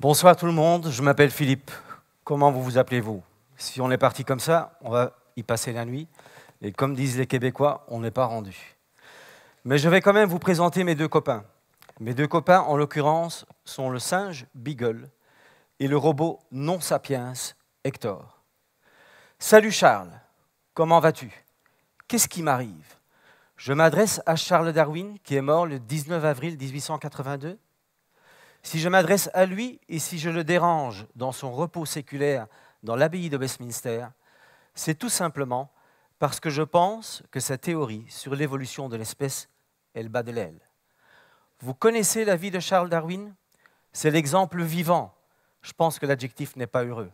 Bonsoir tout le monde, je m'appelle Philippe. Comment vous vous appelez-vous Si on est parti comme ça, on va y passer la nuit. Et comme disent les Québécois, on n'est pas rendu. Mais je vais quand même vous présenter mes deux copains. Mes deux copains, en l'occurrence, sont le singe Beagle et le robot non sapiens Hector. Salut Charles, comment vas-tu Qu'est-ce qui m'arrive Je m'adresse à Charles Darwin, qui est mort le 19 avril 1882 si je m'adresse à lui et si je le dérange dans son repos séculaire dans l'abbaye de Westminster, c'est tout simplement parce que je pense que sa théorie sur l'évolution de l'espèce, est le bas de l'aile. Vous connaissez la vie de Charles Darwin C'est l'exemple vivant. Je pense que l'adjectif n'est pas heureux.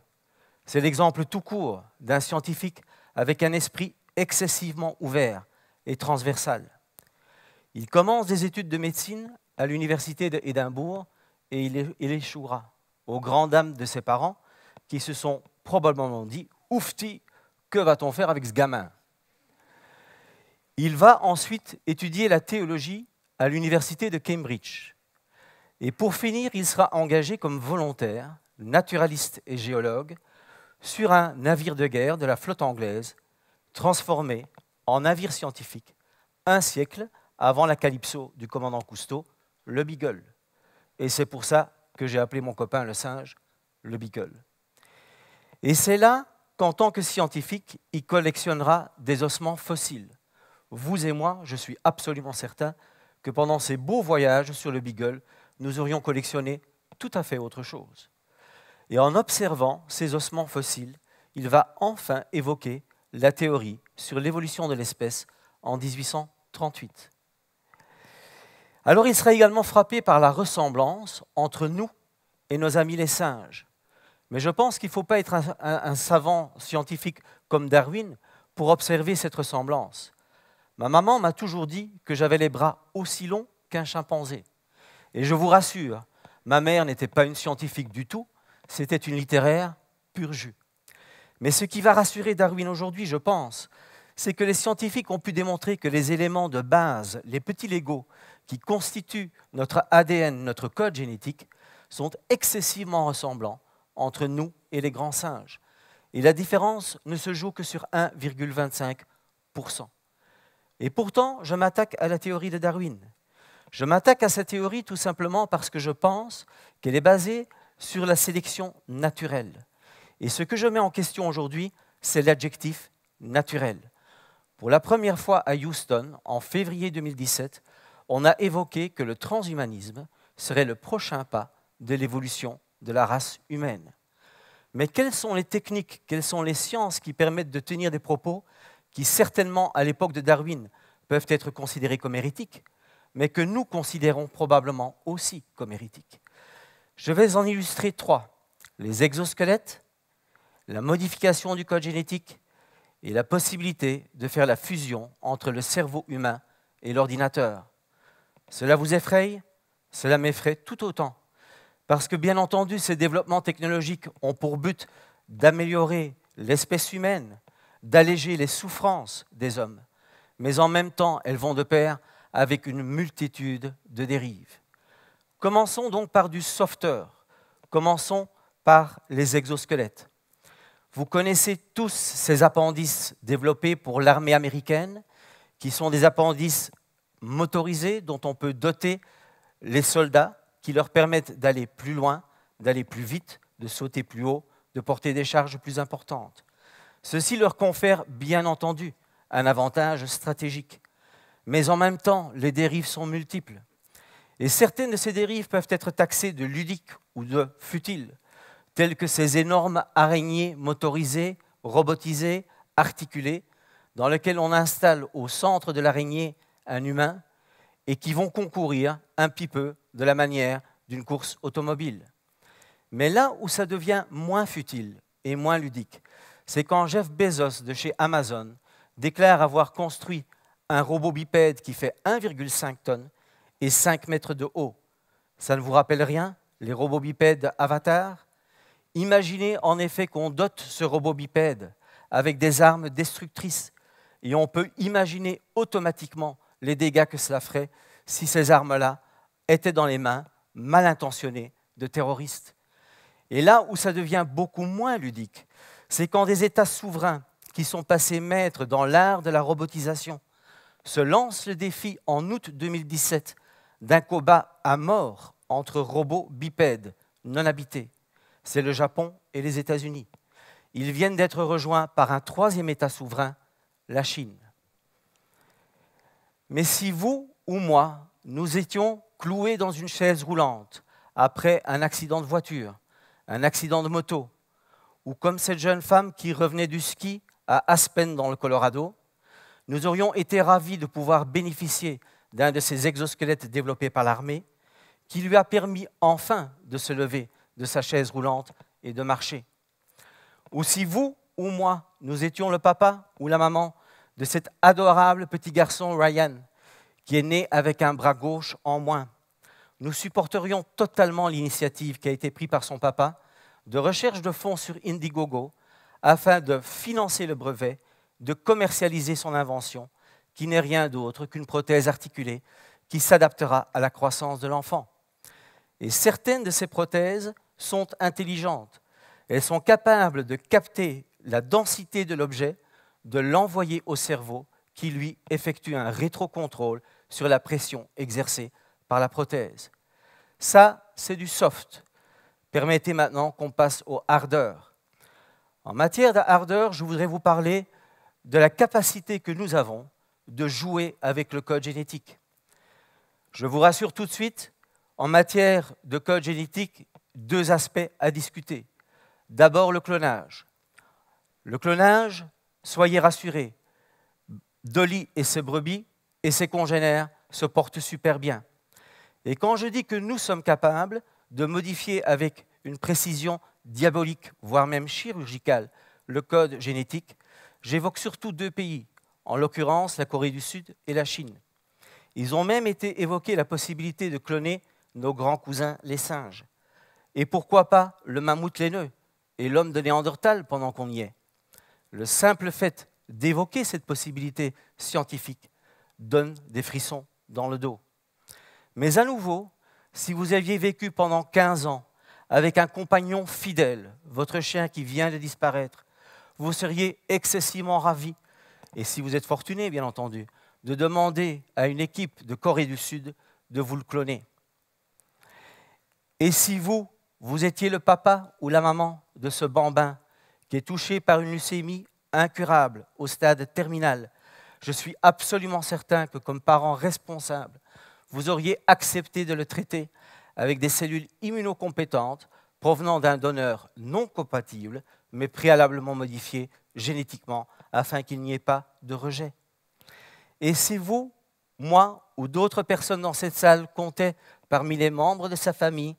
C'est l'exemple tout court d'un scientifique avec un esprit excessivement ouvert et transversal. Il commence des études de médecine à l'université d'Édimbourg et il, échouera aux grandes dames de ses parents qui se sont probablement dit Oufti, que va-t-on faire avec ce gamin Il va ensuite étudier la théologie à l'université de Cambridge. Et pour finir, il sera engagé comme volontaire, naturaliste et géologue, sur un navire de guerre de la flotte anglaise, transformé en navire scientifique un siècle avant la Calypso du commandant Cousteau, le Beagle. Et c'est pour ça que j'ai appelé mon copain le singe le Beagle. Et c'est là qu'en tant que scientifique, il collectionnera des ossements fossiles. Vous et moi, je suis absolument certain que pendant ces beaux voyages sur le Beagle, nous aurions collectionné tout à fait autre chose. Et en observant ces ossements fossiles, il va enfin évoquer la théorie sur l'évolution de l'espèce en 1838. Alors il serait également frappé par la ressemblance entre nous et nos amis les singes. Mais je pense qu'il ne faut pas être un, savant scientifique comme Darwin pour observer cette ressemblance. Ma maman m'a toujours dit que j'avais les bras aussi longs qu'un chimpanzé. Et je vous rassure, ma mère n'était pas une scientifique du tout, c'était une littéraire pur jus. Mais ce qui va rassurer Darwin aujourd'hui, je pense, c'est que les scientifiques ont pu démontrer que les éléments de base, les petits Legos, qui constituent notre ADN, notre code génétique, sont excessivement ressemblants entre nous et les grands singes. Et la différence ne se joue que sur 1,25%. Et pourtant, je m'attaque à la théorie de Darwin. Je m'attaque à cette théorie tout simplement parce que je pense qu'elle est basée sur la sélection naturelle. Et ce que je mets en question aujourd'hui, c'est l'adjectif naturel. Pour la première fois à Houston, en février 2017, on a évoqué que le transhumanisme serait le prochain pas de l'évolution de la race humaine. Mais quelles sont les techniques, quelles sont les sciences qui permettent de tenir des propos qui certainement à l'époque de Darwin peuvent être considérés comme hérétiques, mais que nous considérons probablement aussi comme hérétiques. Je vais en illustrer trois. Les exosquelettes, la modification du code génétique et la possibilité de faire la fusion entre le cerveau humain et l'ordinateur. Cela vous effraie Cela m'effraie tout autant. Parce que bien entendu, ces développements technologiques ont pour but d'améliorer l'espèce humaine, d'alléger les souffrances des hommes. Mais en même temps, elles vont de pair avec une multitude de dérives. Commençons donc par du software. Commençons par les exosquelettes. Vous connaissez tous ces appendices développés pour l'armée américaine, qui sont des appendices motorisés dont on peut doter les soldats qui leur permettent d'aller plus loin, d'aller plus vite, de sauter plus haut, de porter des charges plus importantes. Ceci leur confère bien entendu un avantage stratégique. Mais en même temps, les dérives sont multiples. Et certaines de ces dérives peuvent être taxées de ludiques ou de futiles, telles que ces énormes araignées motorisées, robotisées, articulées, dans lesquelles on installe au centre de l'araignée un humain, et qui vont concourir un petit peu de la manière d'une course automobile. Mais là où ça devient moins futile et moins ludique, c'est quand Jeff Bezos de chez Amazon déclare avoir construit un robot bipède qui fait 1,5 tonnes et 5 mètres de haut. Ça ne vous rappelle rien, les robots bipèdes Avatar Imaginez en effet qu'on dote ce robot bipède avec des armes destructrices et on peut imaginer automatiquement les dégâts que cela ferait si ces armes-là étaient dans les mains mal intentionnées de terroristes. Et là où ça devient beaucoup moins ludique, c'est quand des États souverains qui sont passés maîtres dans l'art de la robotisation se lancent le défi en août 2017 d'un combat à mort entre robots bipèdes non habités. C'est le Japon et les États-Unis. Ils viennent d'être rejoints par un troisième État souverain, la Chine. Mais si vous ou moi, nous étions cloués dans une chaise roulante après un accident de voiture, un accident de moto, ou comme cette jeune femme qui revenait du ski à Aspen dans le Colorado, nous aurions été ravis de pouvoir bénéficier d'un de ces exosquelettes développés par l'armée, qui lui a permis enfin de se lever de sa chaise roulante et de marcher. Ou si vous ou moi, nous étions le papa ou la maman de cet adorable petit garçon Ryan, qui est né avec un bras gauche en moins. Nous supporterions totalement l'initiative qui a été prise par son papa de recherche de fonds sur Indiegogo afin de financer le brevet, de commercialiser son invention, qui n'est rien d'autre qu'une prothèse articulée qui s'adaptera à la croissance de l'enfant. Et certaines de ces prothèses sont intelligentes. Elles sont capables de capter la densité de l'objet de l'envoyer au cerveau qui lui effectue un rétrocontrôle sur la pression exercée par la prothèse. Ça, c'est du soft. Permettez maintenant qu'on passe au hardeur. En matière de hardeur, je voudrais vous parler de la capacité que nous avons de jouer avec le code génétique. Je vous rassure tout de suite, en matière de code génétique, deux aspects à discuter. D'abord le clonage. Le clonage, Soyez rassurés, Dolly et ses brebis et ses congénères se portent super bien. Et quand je dis que nous sommes capables de modifier avec une précision diabolique, voire même chirurgicale, le code génétique, j'évoque surtout deux pays, en l'occurrence la Corée du Sud et la Chine. Ils ont même été évoqués la possibilité de cloner nos grands cousins les singes. Et pourquoi pas le mammouth laineux et l'homme de Néandertal pendant qu'on y est le simple fait d'évoquer cette possibilité scientifique donne des frissons dans le dos. Mais à nouveau, si vous aviez vécu pendant 15 ans avec un compagnon fidèle, votre chien qui vient de disparaître, vous seriez excessivement ravi, et si vous êtes fortuné, bien entendu, de demander à une équipe de Corée du Sud de vous le cloner. Et si vous, vous étiez le papa ou la maman de ce bambin qui est touché par une leucémie incurable au stade terminal, je suis absolument certain que comme parent responsable, vous auriez accepté de le traiter avec des cellules immunocompétentes provenant d'un donneur non compatible, mais préalablement modifié génétiquement afin qu'il n'y ait pas de rejet. Et si vous, moi ou d'autres personnes dans cette salle comptaient parmi les membres de sa famille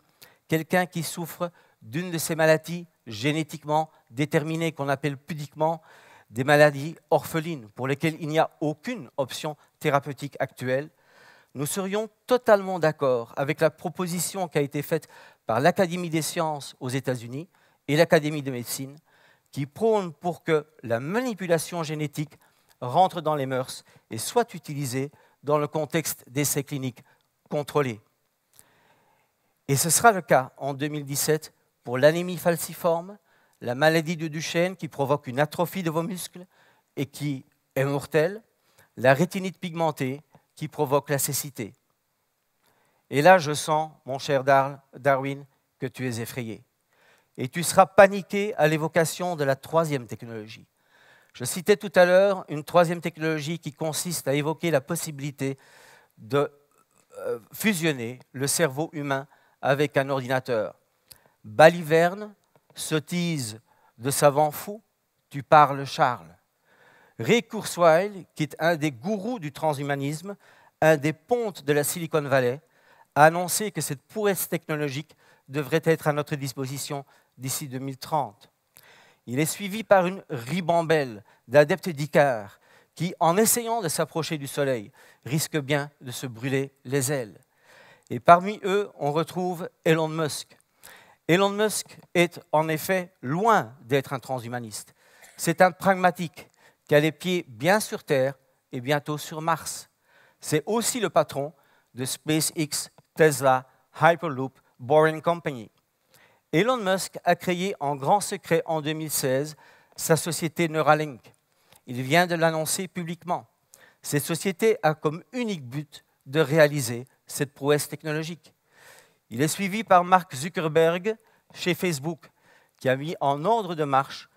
quelqu'un qui souffre d'une de ces maladies génétiquement déterminées qu'on appelle pudiquement des maladies orphelines pour lesquelles il n'y a aucune option thérapeutique actuelle, nous serions totalement d'accord avec la proposition qui a été faite par l'Académie des sciences aux États-Unis et l'Académie de médecine, qui prône pour que la manipulation génétique rentre dans les mœurs et soit utilisée dans le contexte d'essais cliniques contrôlés. Et ce sera le cas en 2017 pour l'anémie falciforme, la maladie de Duchenne qui provoque une atrophie de vos muscles et qui est mortelle, la rétinite pigmentée qui provoque la cécité. Et là, je sens, mon cher Darwin, que tu es effrayé. Et tu seras paniqué à l'évocation de la troisième technologie. Je citais tout à l'heure une troisième technologie qui consiste à évoquer la possibilité de euh, fusionner le cerveau humain avec un ordinateur. Baliverne, sottise de savant fou, tu parles Charles. Ray Kurzweil, qui est un des gourous du transhumanisme, un des pontes de la Silicon Valley, a annoncé que cette prouesse technologique devrait être à notre disposition d'ici 2030. Il est suivi par une ribambelle d'adeptes d'icar qui, en essayant de s'approcher du Soleil, risquent bien de se brûler les ailes. Et parmi eux, on retrouve Elon Musk, Elon Musk est en effet loin d'être un transhumaniste. C'est un pragmatique qui a les pieds bien sur Terre et bientôt sur Mars. C'est aussi le patron de SpaceX, Tesla, Hyperloop, Boring Company. Elon Musk a créé en grand secret en 2016 sa société Neuralink. Il vient de l'annoncer publiquement. Cette société a comme unique but de réaliser cette prouesse technologique. Il est suivi par Mark Zuckerberg chez Facebook, qui a mis en ordre de marche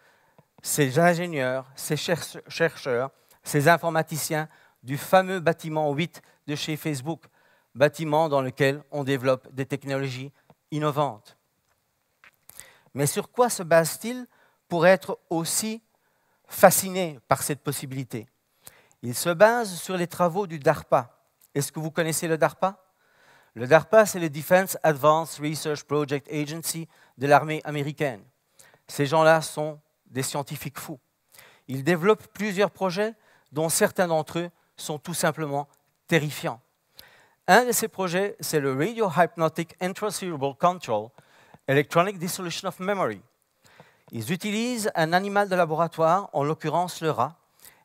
ses ingénieurs, ses chercheurs, ses informaticiens du fameux bâtiment 8 de chez Facebook, bâtiment dans lequel on développe des technologies innovantes. Mais sur quoi se base-t-il pour être aussi fasciné par cette possibilité Il se base sur les travaux du DARPA. Est-ce que vous connaissez le DARPA le DARPA, c'est le Defense Advanced Research Project Agency de l'armée américaine. Ces gens-là sont des scientifiques fous. Ils développent plusieurs projets dont certains d'entre eux sont tout simplement terrifiants. Un de ces projets, c'est le Radio Hypnotic Intracerebral Control, Electronic Dissolution of Memory. Ils utilisent un animal de laboratoire, en l'occurrence le rat,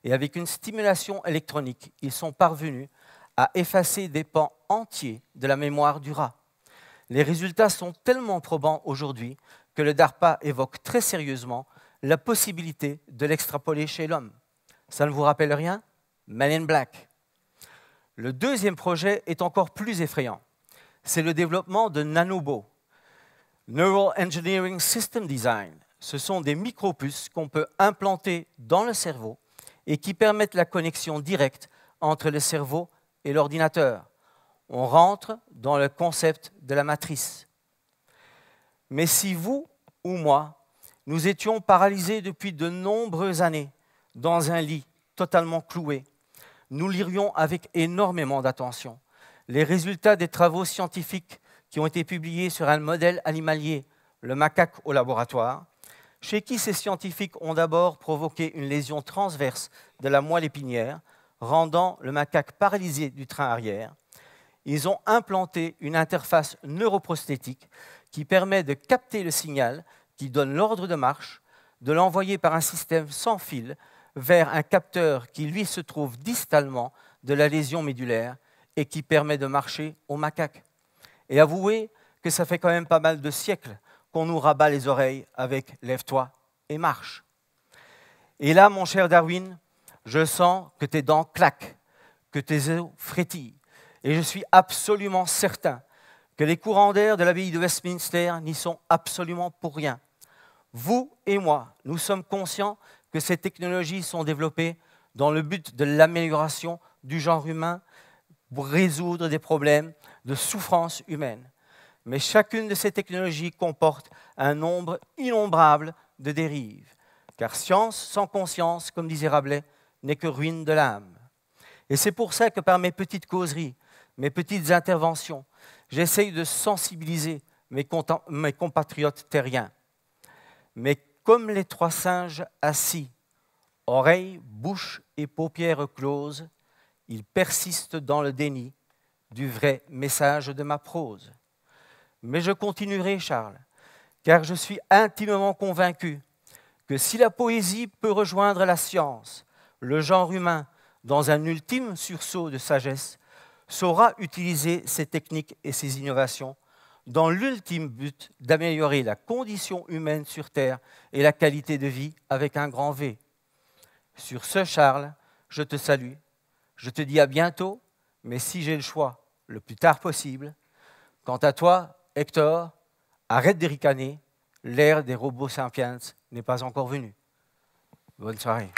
et avec une stimulation électronique, ils sont parvenus à effacer des pans entier de la mémoire du rat. Les résultats sont tellement probants aujourd'hui que le DARPA évoque très sérieusement la possibilité de l'extrapoler chez l'homme. Ça ne vous rappelle rien Man in Black. Le deuxième projet est encore plus effrayant. C'est le développement de nanobots, Neural Engineering System Design. Ce sont des micropuces qu'on peut implanter dans le cerveau et qui permettent la connexion directe entre le cerveau et l'ordinateur on rentre dans le concept de la matrice. Mais si vous ou moi, nous étions paralysés depuis de nombreuses années dans un lit totalement cloué, nous lirions avec énormément d'attention les résultats des travaux scientifiques qui ont été publiés sur un modèle animalier, le macaque au laboratoire, chez qui ces scientifiques ont d'abord provoqué une lésion transverse de la moelle épinière, rendant le macaque paralysé du train arrière, ils ont implanté une interface neuroprosthétique qui permet de capter le signal qui donne l'ordre de marche, de l'envoyer par un système sans fil vers un capteur qui, lui, se trouve distalement de la lésion médulaire et qui permet de marcher au macaque. Et avouez que ça fait quand même pas mal de siècles qu'on nous rabat les oreilles avec lève-toi et marche. Et là, mon cher Darwin, je sens que tes dents claquent, que tes os frétillent, et je suis absolument certain que les courants d'air de l'abbaye de Westminster n'y sont absolument pour rien. Vous et moi, nous sommes conscients que ces technologies sont développées dans le but de l'amélioration du genre humain pour résoudre des problèmes de souffrance humaine. Mais chacune de ces technologies comporte un nombre innombrable de dérives, car science sans conscience, comme disait Rabelais, n'est que ruine de l'âme. Et c'est pour ça que par mes petites causeries, mes petites interventions, j'essaye de sensibiliser mes, compatriotes terriens. Mais comme les trois singes assis, oreilles, bouche et paupières closes, ils persistent dans le déni du vrai message de ma prose. Mais je continuerai, Charles, car je suis intimement convaincu que si la poésie peut rejoindre la science, le genre humain, dans un ultime sursaut de sagesse, saura utiliser ces techniques et ces innovations dans l'ultime but d'améliorer la condition humaine sur Terre et la qualité de vie avec un grand V. Sur ce, Charles, je te salue, je te dis à bientôt, mais si j'ai le choix, le plus tard possible. Quant à toi, Hector, arrête de ricaner, l'ère des robots sapiens n'est pas encore venue. Bonne soirée.